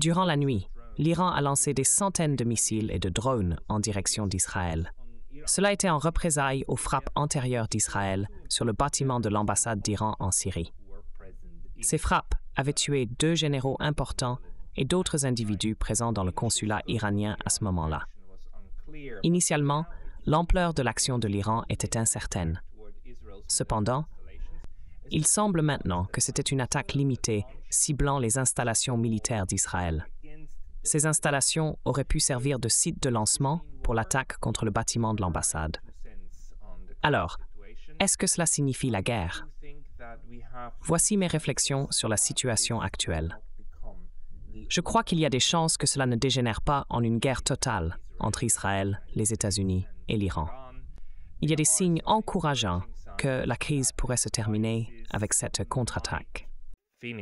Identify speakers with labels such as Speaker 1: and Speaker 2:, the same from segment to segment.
Speaker 1: Durant la nuit, l'Iran a lancé des centaines de missiles et de drones en direction d'Israël. Cela était en représailles aux frappes antérieures d'Israël sur le bâtiment de l'ambassade d'Iran en Syrie. Ces frappes avaient tué deux généraux importants et d'autres individus présents dans le consulat iranien à ce moment-là. Initialement, l'ampleur de l'action de l'Iran était incertaine. Cependant, il semble maintenant que c'était une attaque limitée ciblant les installations militaires d'Israël. Ces installations auraient pu servir de site de lancement pour l'attaque contre le bâtiment de l'ambassade. Alors, est-ce que cela signifie la guerre Voici mes réflexions sur la situation actuelle. Je crois qu'il y a des chances que cela ne dégénère pas en une guerre totale entre Israël, les États-Unis et l'Iran. Il y a des signes encourageants que la crise pourrait se terminer avec cette contre-attaque.
Speaker 2: Uh,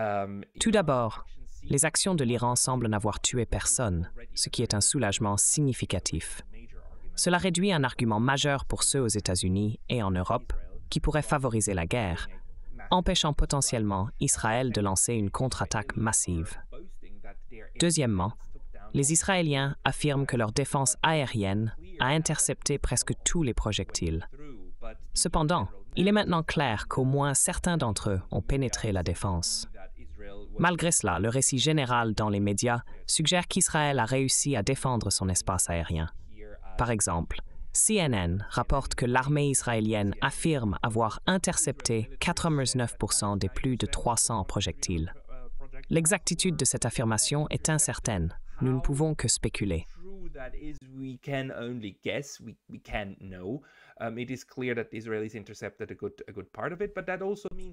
Speaker 2: um,
Speaker 1: Tout d'abord, les actions de l'Iran semblent n'avoir tué personne, ce qui est un soulagement significatif. Cela réduit un argument majeur pour ceux aux États-Unis et en Europe qui pourraient favoriser la guerre, empêchant potentiellement Israël de lancer une contre-attaque massive. Deuxièmement, les Israéliens affirment que leur défense aérienne a intercepté presque tous les projectiles. Cependant, il est maintenant clair qu'au moins certains d'entre eux ont pénétré la défense. Malgré cela, le récit général dans les médias suggère qu'Israël a réussi à défendre son espace aérien. Par exemple, CNN rapporte que l'armée israélienne affirme avoir intercepté 99 des plus de 300 projectiles. L'exactitude de cette affirmation est incertaine, nous ne pouvons que spéculer.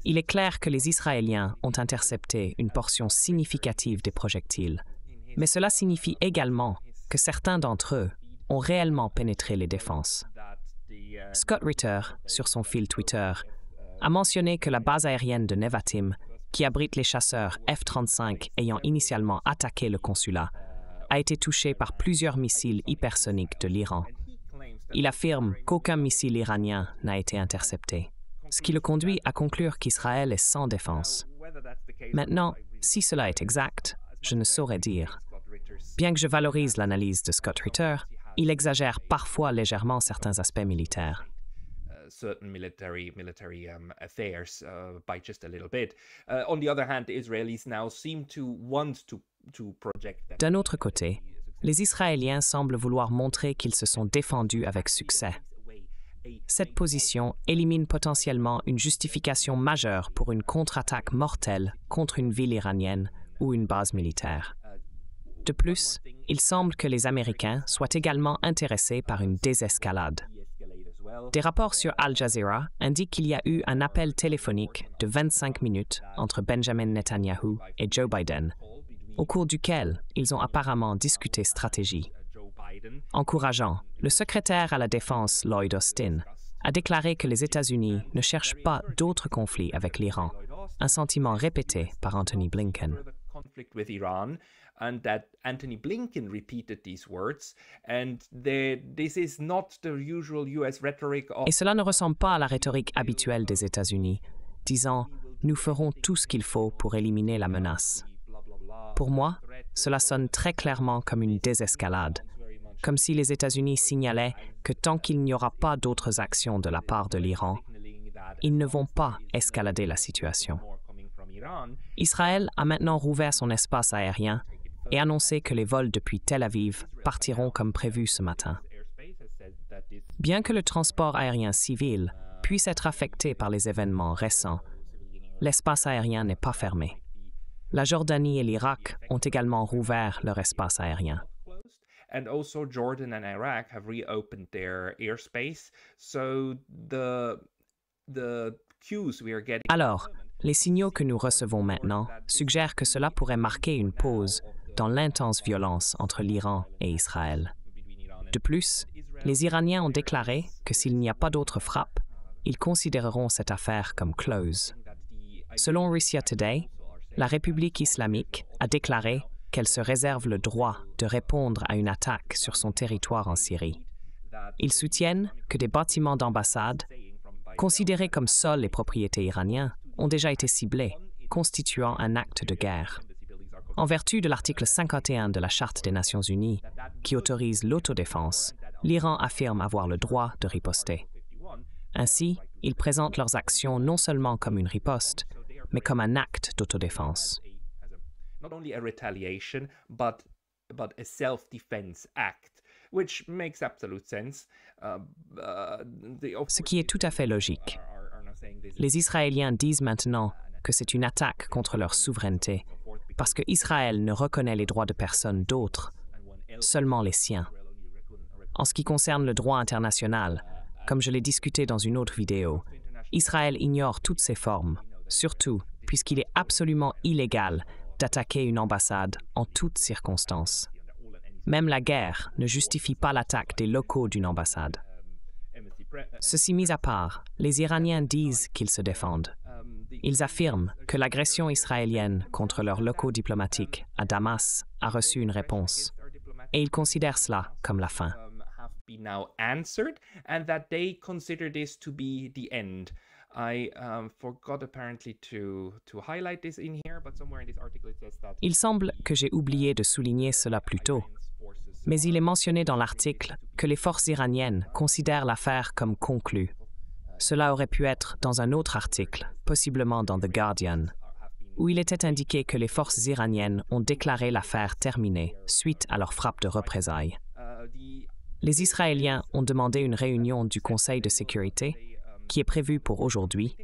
Speaker 1: Il est clair que les Israéliens ont intercepté une portion significative des projectiles, mais cela signifie également que certains d'entre eux ont réellement pénétré les défenses. Uh, Scott Ritter, sur son fil Twitter, a uh, mentionné que la base aérienne de Nevatim, qui abrite les chasseurs F-35 ayant initialement attaqué le consulat, a été touché par plusieurs missiles hypersoniques de l'Iran. Il affirme qu'aucun missile iranien n'a été intercepté, ce qui le conduit à conclure qu'Israël est sans défense. Maintenant, si cela est exact, je ne saurais dire. Bien que je valorise l'analyse de Scott Ritter, il exagère parfois légèrement certains aspects militaires. D'un autre côté, les Israéliens semblent vouloir montrer qu'ils se sont défendus avec succès. Cette position élimine potentiellement une justification majeure pour une contre-attaque mortelle contre une ville iranienne ou une base militaire. De plus, il semble que les Américains soient également intéressés par une désescalade. Des rapports sur Al Jazeera indiquent qu'il y a eu un appel téléphonique de 25 minutes entre Benjamin Netanyahu et Joe Biden au cours duquel ils ont apparemment discuté stratégie. Encourageant, le secrétaire à la Défense, Lloyd Austin, a déclaré que les États-Unis ne cherchent pas d'autres conflits avec l'Iran, un sentiment répété par Anthony Blinken. Et cela ne ressemble pas à la rhétorique habituelle des États-Unis, disant nous ferons tout ce qu'il faut pour éliminer la menace. Pour moi, cela sonne très clairement comme une désescalade, comme si les États-Unis signalaient que tant qu'il n'y aura pas d'autres actions de la part de l'Iran, ils ne vont pas escalader la situation. Israël a maintenant rouvert son espace aérien et annoncé que les vols depuis Tel Aviv partiront comme prévu ce matin. Bien que le transport aérien civil puisse être affecté par les événements récents, l'espace aérien n'est pas fermé. La Jordanie et l'Irak ont également rouvert leur espace aérien. Alors, les signaux que nous recevons maintenant suggèrent que cela pourrait marquer une pause dans l'intense violence entre l'Iran et Israël. De plus, les Iraniens ont déclaré que s'il n'y a pas d'autres frappes, ils considéreront cette affaire comme close. Selon Russia Today, la République islamique a déclaré qu'elle se réserve le droit de répondre à une attaque sur son territoire en Syrie. Ils soutiennent que des bâtiments d'ambassade, considérés comme seuls les propriétés iraniens, ont déjà été ciblés, constituant un acte de guerre. En vertu de l'article 51 de la Charte des Nations Unies, qui autorise l'autodéfense, l'Iran affirme avoir le droit de riposter. Ainsi, ils présentent leurs actions non seulement comme une riposte, mais comme un acte d'autodéfense. Ce qui est tout à fait logique. Les Israéliens disent maintenant que c'est une attaque contre leur souveraineté, parce que Israël ne reconnaît les droits de personne d'autre, seulement les siens. En ce qui concerne le droit international, comme je l'ai discuté dans une autre vidéo, Israël ignore toutes ces formes, surtout puisqu'il est absolument illégal d'attaquer une ambassade en toutes circonstances. Même la guerre ne justifie pas l'attaque des locaux d'une ambassade. Ceci mis à part, les Iraniens disent qu'ils se défendent. Ils affirment que l'agression israélienne contre leurs locaux diplomatiques à Damas a reçu une réponse, et ils considèrent cela comme la fin. Il semble que j'ai oublié de souligner cela plus tôt, mais il est mentionné dans l'article que les forces iraniennes considèrent l'affaire comme conclue. Uh, cela aurait pu être dans un autre article, possiblement dans The Guardian, où il était indiqué que les forces iraniennes ont déclaré l'affaire terminée suite à leur frappe de représailles. Uh, les Israéliens ont demandé une réunion du Conseil de sécurité qui est prévu pour aujourd'hui,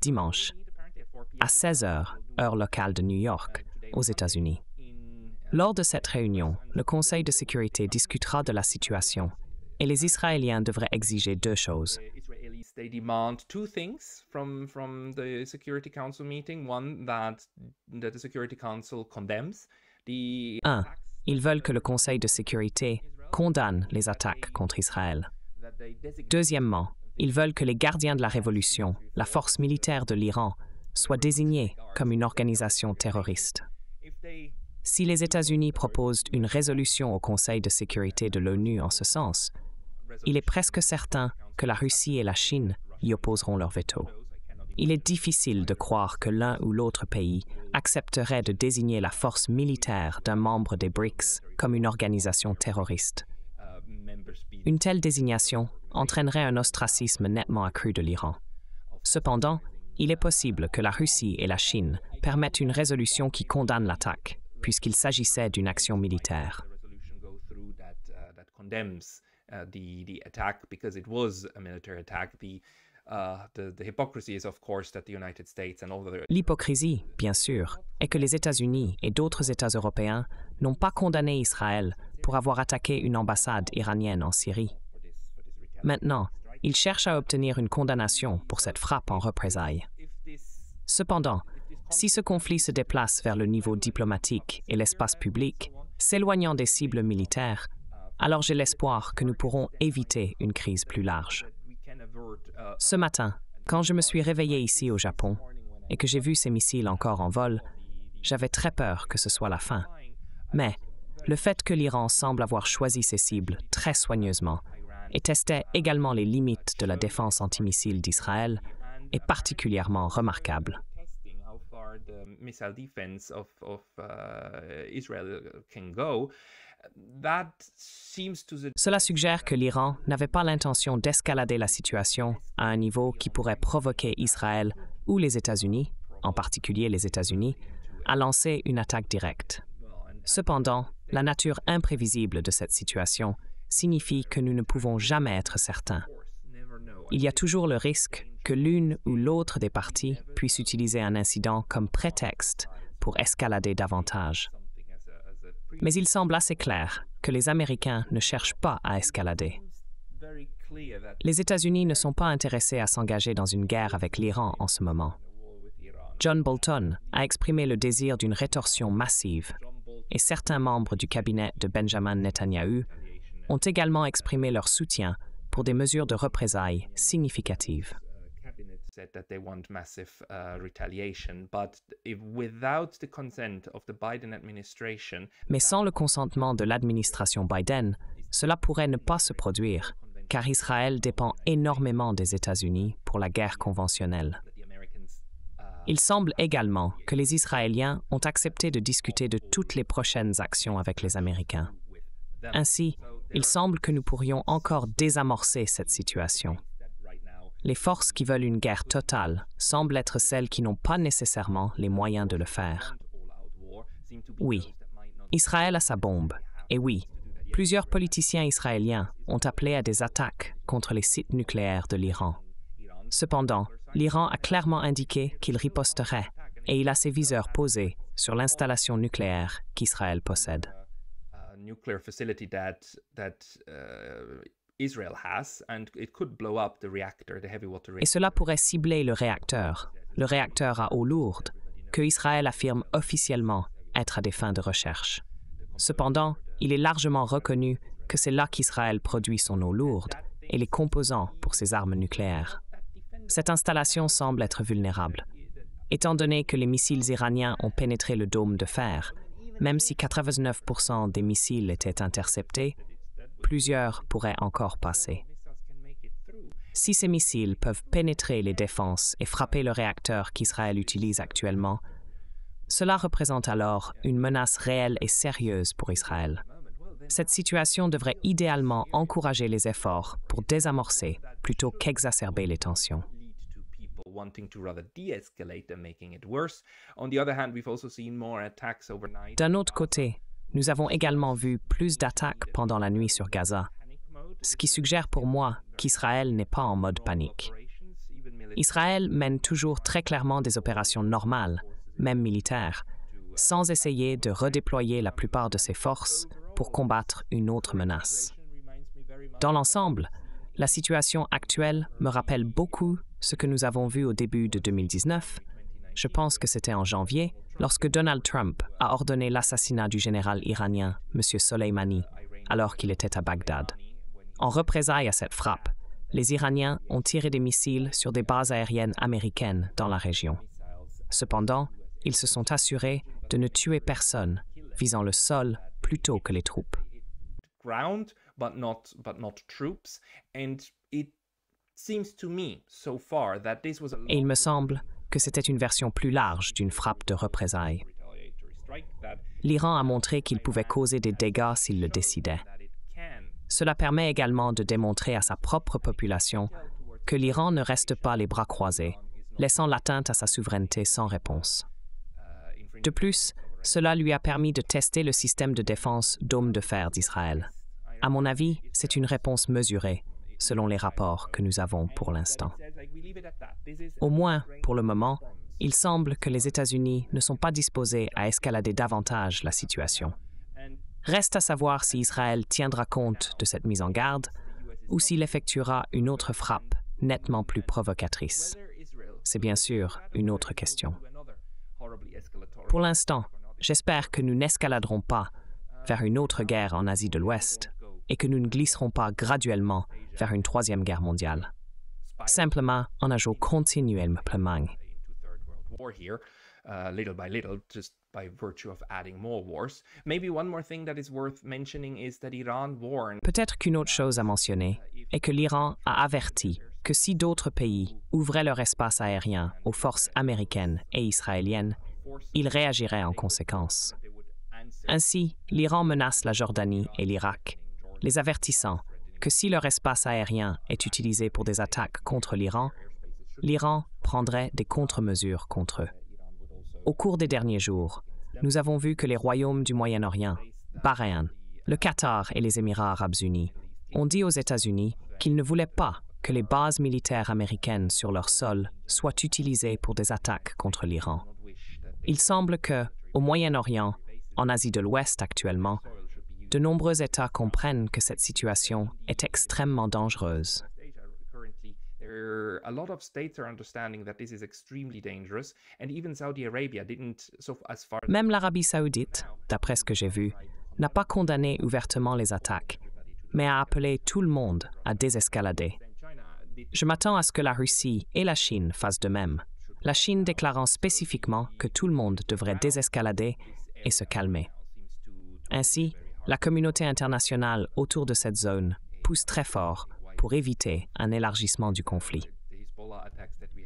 Speaker 1: dimanche, à 16 h heure locale de New York, aux États-Unis. Lors de cette réunion, le Conseil de sécurité discutera de la situation et les Israéliens devraient exiger deux choses. Ils veulent que le Conseil de sécurité condamne les attaques contre Israël. Deuxièmement, ils veulent que les gardiens de la révolution, la force militaire de l'Iran, soient désignés comme une organisation terroriste. Si les États-Unis proposent une résolution au Conseil de sécurité de l'ONU en ce sens, il est presque certain que la Russie et la Chine y opposeront leur veto. Il est difficile de croire que l'un ou l'autre pays accepterait de désigner la force militaire d'un membre des BRICS comme une organisation terroriste, une telle désignation entraînerait un ostracisme nettement accru de l'Iran. Cependant, il est possible que la Russie et la Chine permettent une résolution qui condamne l'attaque, puisqu'il s'agissait d'une action militaire. L'hypocrisie, bien sûr, est que les États-Unis et d'autres États européens n'ont pas condamné Israël pour avoir attaqué une ambassade iranienne en Syrie. Maintenant, il cherche à obtenir une condamnation pour cette frappe en représailles. Cependant, si ce conflit se déplace vers le niveau diplomatique et l'espace public, s'éloignant des cibles militaires, alors j'ai l'espoir que nous pourrons éviter une crise plus large. Ce matin, quand je me suis réveillé ici au Japon et que j'ai vu ces missiles encore en vol, j'avais très peur que ce soit la fin. Mais le fait que l'Iran semble avoir choisi ses cibles très soigneusement et testait également les limites de la défense antimissile d'Israël est particulièrement remarquable.
Speaker 2: Uh,
Speaker 1: Cela suggère que l'Iran n'avait pas l'intention d'escalader la situation à un niveau qui pourrait provoquer Israël ou les États-Unis, en particulier les États-Unis, à lancer une attaque directe. Cependant, la nature imprévisible de cette situation signifie que nous ne pouvons jamais être certains. Il y a toujours le risque que l'une ou l'autre des parties puisse utiliser un incident comme prétexte pour escalader davantage. Mais il semble assez clair que les Américains ne cherchent pas à escalader. Les États-Unis ne sont pas intéressés à s'engager dans une guerre avec l'Iran en ce moment. John Bolton a exprimé le désir d'une rétorsion massive et certains membres du cabinet de Benjamin Netanyahu ont également exprimé leur soutien pour des mesures de représailles significatives.
Speaker 2: Uh, uh,
Speaker 1: Mais sans le consentement de l'administration Biden, cela pourrait ne pas se produire, car Israël dépend énormément des États-Unis pour la guerre conventionnelle. Il semble également que les Israéliens ont accepté de discuter de toutes les prochaines actions avec les Américains. Ainsi, il semble que nous pourrions encore désamorcer cette situation. Les forces qui veulent une guerre totale semblent être celles qui n'ont pas nécessairement les moyens de le faire. Oui, Israël a sa bombe, et oui, plusieurs politiciens israéliens ont appelé à des attaques contre les sites nucléaires de l'Iran. Cependant, l'Iran a clairement indiqué qu'il riposterait et il a ses viseurs posés sur l'installation nucléaire qu'Israël possède. Et cela pourrait cibler le réacteur, le réacteur à eau lourde, que Israël affirme officiellement être à des fins de recherche. Cependant, il est largement reconnu que c'est là qu'Israël produit son eau lourde et les composants pour ses armes nucléaires cette installation semble être vulnérable. Étant donné que les missiles iraniens ont pénétré le dôme de fer, même si 89% des missiles étaient interceptés, plusieurs pourraient encore passer. Si ces missiles peuvent pénétrer les défenses et frapper le réacteur qu'Israël utilise actuellement, cela représente alors une menace réelle et sérieuse pour Israël. Cette situation devrait idéalement encourager les efforts pour désamorcer plutôt qu'exacerber les tensions. D'un autre côté, nous avons également vu plus d'attaques pendant la nuit sur Gaza, ce qui suggère pour moi qu'Israël n'est pas en mode panique. Israël mène toujours très clairement des opérations normales, même militaires, sans essayer de redéployer la plupart de ses forces pour combattre une autre menace. Dans l'ensemble, la situation actuelle me rappelle beaucoup ce que nous avons vu au début de 2019. Je pense que c'était en janvier, lorsque Donald Trump a ordonné l'assassinat du général iranien, M. Soleimani, alors qu'il était à Bagdad. En représailles à cette frappe, les Iraniens ont tiré des missiles sur des bases aériennes américaines dans la région. Cependant, ils se sont assurés de ne tuer personne, visant le sol plutôt que les troupes
Speaker 2: but not but not
Speaker 1: il me semble que c'était une version plus large d'une frappe de représailles. L'Iran a montré qu'il pouvait causer des dégâts s'il le décidait. Cela permet également de démontrer à sa propre population que l'Iran ne reste pas les bras croisés, laissant l'atteinte à sa souveraineté sans réponse. Uh, de plus, cela lui a permis de tester le système de défense Dôme de fer d'Israël. À mon avis, c'est une réponse mesurée, selon les rapports que nous avons pour l'instant. Au moins, pour le moment, il semble que les États-Unis ne sont pas disposés à escalader davantage la situation. Reste à savoir si Israël tiendra compte de cette mise en garde ou s'il effectuera une autre frappe nettement plus provocatrice. C'est bien sûr une autre question. Pour l'instant, j'espère que nous n'escaladerons pas vers une autre guerre en Asie de l'Ouest et que nous ne glisserons pas graduellement vers une troisième guerre mondiale. Simplement en ajoutant continuellement plus Peut-être qu'une autre chose à mentionner est que l'Iran a averti que si d'autres pays ouvraient leur espace aérien aux forces américaines et israéliennes, ils réagiraient en conséquence. Ainsi, l'Iran menace la Jordanie et l'Irak les avertissant que si leur espace aérien est utilisé pour des attaques contre l'Iran, l'Iran prendrait des contre-mesures contre eux. Au cours des derniers jours, nous avons vu que les royaumes du Moyen-Orient, Bahreïn, le Qatar et les Émirats arabes unis ont dit aux États-Unis qu'ils ne voulaient pas que les bases militaires américaines sur leur sol soient utilisées pour des attaques contre l'Iran. Il semble que, au Moyen-Orient, en Asie de l'Ouest actuellement, de nombreux États comprennent que cette situation est extrêmement dangereuse. Même l'Arabie saoudite, d'après ce que j'ai vu, n'a pas condamné ouvertement les attaques, mais a appelé tout le monde à désescalader. Je m'attends à ce que la Russie et la Chine fassent de même, la Chine déclarant spécifiquement que tout le monde devrait désescalader et se calmer. Ainsi, la communauté internationale autour de cette zone pousse très fort pour éviter un élargissement du conflit.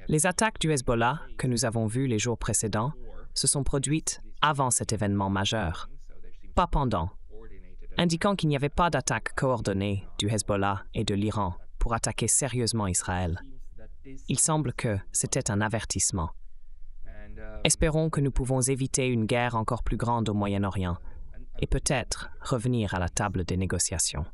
Speaker 1: Les attaques du Hezbollah que nous avons vues les jours précédents se sont produites avant cet événement majeur, pas pendant, indiquant qu'il n'y avait pas d'attaque coordonnée du Hezbollah et de l'Iran pour attaquer sérieusement Israël. Il semble que c'était un avertissement. Espérons que nous pouvons éviter une guerre encore plus grande au Moyen-Orient et peut-être revenir à la table des négociations.